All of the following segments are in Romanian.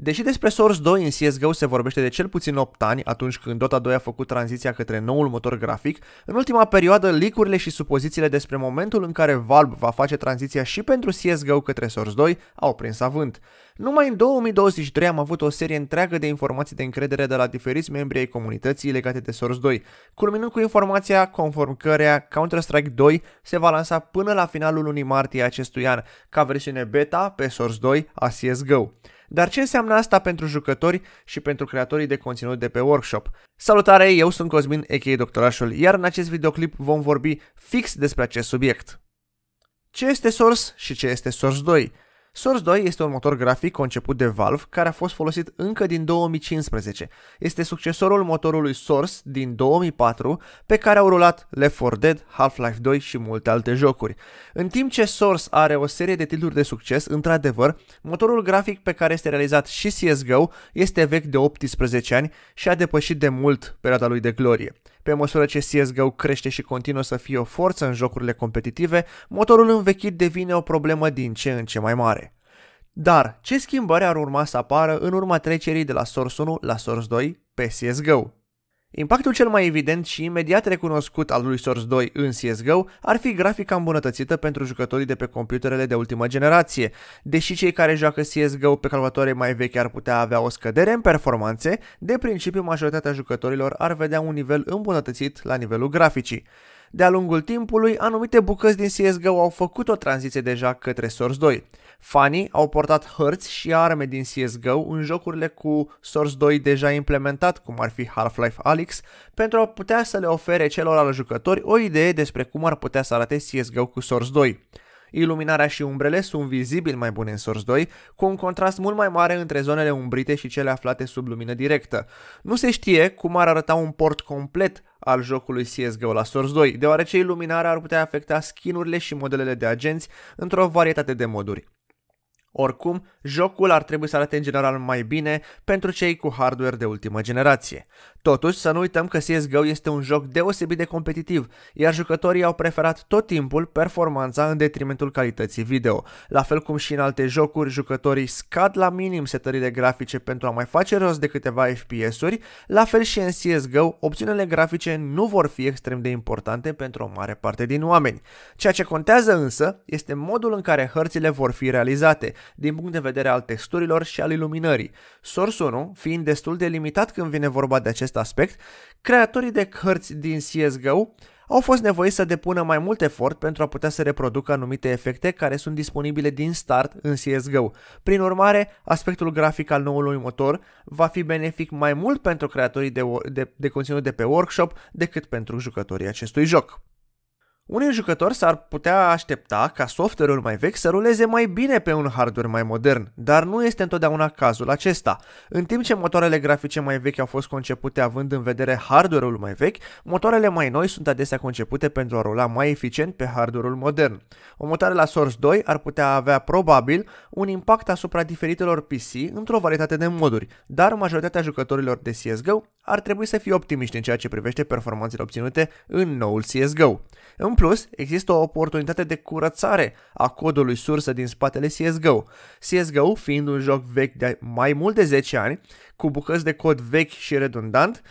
Deși despre Source 2 în CSGO se vorbește de cel puțin 8 ani atunci când Dota 2 a făcut tranziția către noul motor grafic, în ultima perioadă licurile și supozițiile despre momentul în care Valve va face tranziția și pentru CSGO către Source 2 au prins avânt. Numai în 2023 am avut o serie întreagă de informații de încredere de la diferiți membri ai comunității legate de Source 2, culminând cu informația conform căreia Counter-Strike 2 se va lansa până la finalul lunii martie acestui an, ca versiune beta pe Source 2 a CSGO. Dar ce înseamnă asta pentru jucători și pentru creatorii de conținut de pe workshop? Salutare, eu sunt Cosmin, a.k.a. Doctorașul, iar în acest videoclip vom vorbi fix despre acest subiect. Ce este Source și ce este Source 2? Source 2 este un motor grafic conceput de Valve care a fost folosit încă din 2015. Este succesorul motorului Source din 2004 pe care au rulat Left 4 Dead, Half-Life 2 și multe alte jocuri. În timp ce Source are o serie de titluri de succes, într-adevăr, motorul grafic pe care este realizat și CSGO este vechi de 18 ani și a depășit de mult perioada lui de glorie. Pe măsură ce CSGO crește și continuă să fie o forță în jocurile competitive, motorul învechit devine o problemă din ce în ce mai mare. Dar ce schimbări ar urma să apară în urma trecerii de la Source 1 la Source 2 pe CSGO? Impactul cel mai evident și imediat recunoscut al lui Source 2 în CSGO ar fi grafica îmbunătățită pentru jucătorii de pe computerele de ultimă generație. Deși cei care joacă CSGO pe calculatoare mai vechi ar putea avea o scădere în performanțe, de principiu majoritatea jucătorilor ar vedea un nivel îmbunătățit la nivelul graficii. De-a lungul timpului, anumite bucăți din CSGO au făcut o tranziție deja către Source 2. Fanii au portat hărți și arme din CSGO în jocurile cu Source 2 deja implementat, cum ar fi Half-Life Alyx, pentru a putea să le ofere celorlalți jucători o idee despre cum ar putea să arate CSGO cu Source 2. Iluminarea și umbrele sunt vizibil mai bune în Source 2, cu un contrast mult mai mare între zonele umbrite și cele aflate sub lumină directă. Nu se știe cum ar arăta un port complet al jocului CSGO la Source 2, deoarece iluminarea ar putea afecta skinurile și modelele de agenți într-o varietate de moduri. Oricum, jocul ar trebui să arate în general mai bine pentru cei cu hardware de ultimă generație. Totuși, să nu uităm că CSGO este un joc deosebit de competitiv, iar jucătorii au preferat tot timpul performanța în detrimentul calității video. La fel cum și în alte jocuri, jucătorii scad la minim setările grafice pentru a mai face rost de câteva FPS-uri, la fel și în CSGO, opțiunile grafice nu vor fi extrem de importante pentru o mare parte din oameni. Ceea ce contează însă este modul în care hărțile vor fi realizate, din punct de vedere al texturilor și al iluminării. 1, fiind destul de limitat când vine vorba de acest aspect, creatorii de cărți din CSGO au fost nevoiți să depună mai mult efort pentru a putea să reproducă anumite efecte care sunt disponibile din start în CSGO. Prin urmare, aspectul grafic al noului motor va fi benefic mai mult pentru creatorii de, de, de conținut de pe workshop decât pentru jucătorii acestui joc. Unii jucători s-ar putea aștepta ca software-ul mai vechi să ruleze mai bine pe un hardware mai modern, dar nu este întotdeauna cazul acesta. În timp ce motoarele grafice mai vechi au fost concepute având în vedere hardware-ul mai vechi, motoarele mai noi sunt adesea concepute pentru a rula mai eficient pe hardware-ul modern. O motoare la Source 2 ar putea avea probabil un impact asupra diferitelor PC într-o varietate de moduri, dar majoritatea jucătorilor de CSGO ar trebui să fie optimiști în ceea ce privește performanțele obținute în noul CSGO. În plus, există o oportunitate de curățare a codului sursă din spatele CSGO. CSGO fiind un joc vechi de mai mult de 10 ani, cu bucăți de cod vechi și redundant,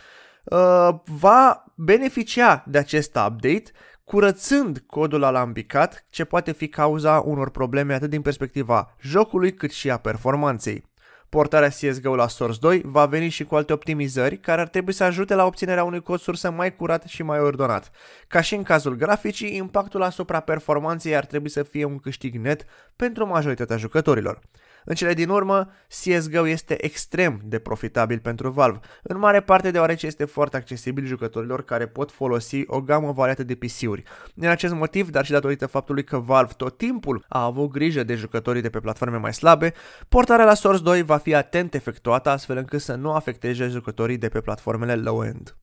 uh, va beneficia de acest update curățând codul alambicat ce poate fi cauza unor probleme atât din perspectiva jocului cât și a performanței. Portarea CSGO la Source 2 va veni și cu alte optimizări care ar trebui să ajute la obținerea unui cod sursă mai curat și mai ordonat. Ca și în cazul graficii, impactul asupra performanței ar trebui să fie un câștig net pentru majoritatea jucătorilor. În cele din urmă, CSGO este extrem de profitabil pentru Valve, în mare parte deoarece este foarte accesibil jucătorilor care pot folosi o gamă variată de PC-uri. Din acest motiv, dar și datorită faptului că Valve tot timpul a avut grijă de jucătorii de pe platforme mai slabe, portarea la Source 2 va fi atent efectuată astfel încât să nu afecteze jucătorii de pe platformele low-end.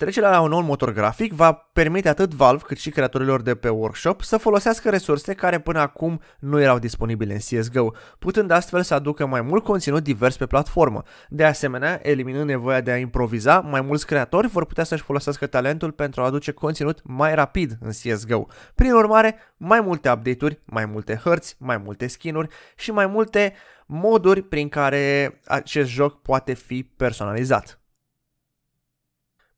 Trecerea la un nou motor grafic va permite atât Valve cât și creatorilor de pe workshop să folosească resurse care până acum nu erau disponibile în CSGO, putând astfel să aducă mai mult conținut divers pe platformă. De asemenea, eliminând nevoia de a improviza, mai mulți creatori vor putea să-și folosească talentul pentru a aduce conținut mai rapid în CSGO. Prin urmare, mai multe update-uri, mai multe hărți, mai multe skin-uri și mai multe moduri prin care acest joc poate fi personalizat.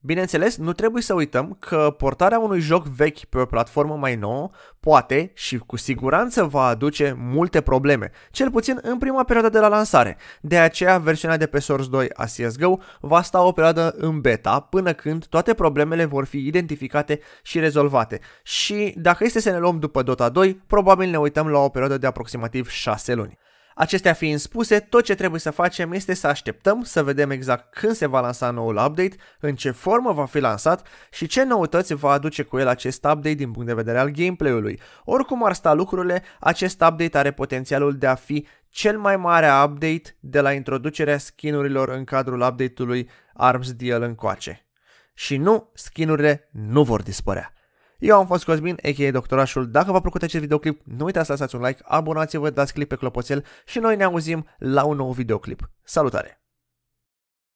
Bineînțeles, nu trebuie să uităm că portarea unui joc vechi pe o platformă mai nouă poate și cu siguranță va aduce multe probleme, cel puțin în prima perioadă de la lansare. De aceea, versiunea de pe Source 2 a CSGO va sta o perioadă în beta până când toate problemele vor fi identificate și rezolvate. Și dacă este să ne luăm după Dota 2, probabil ne uităm la o perioadă de aproximativ 6 luni. Acestea fiind spuse, tot ce trebuie să facem este să așteptăm să vedem exact când se va lansa noul update, în ce formă va fi lansat și ce noutăți va aduce cu el acest update din punct de vedere al gameplay-ului. Oricum ar sta lucrurile, acest update are potențialul de a fi cel mai mare update de la introducerea skinurilor în cadrul update-ului Arms Deal încoace. Și nu, skinurile nu vor dispărea. Eu am fost Cosmin, a.k.a. Doctorașul. Dacă v-a plăcut acest videoclip, nu uitați să lăsați un like, abonați-vă, dați click pe clopoțel și noi ne auzim la un nou videoclip. Salutare!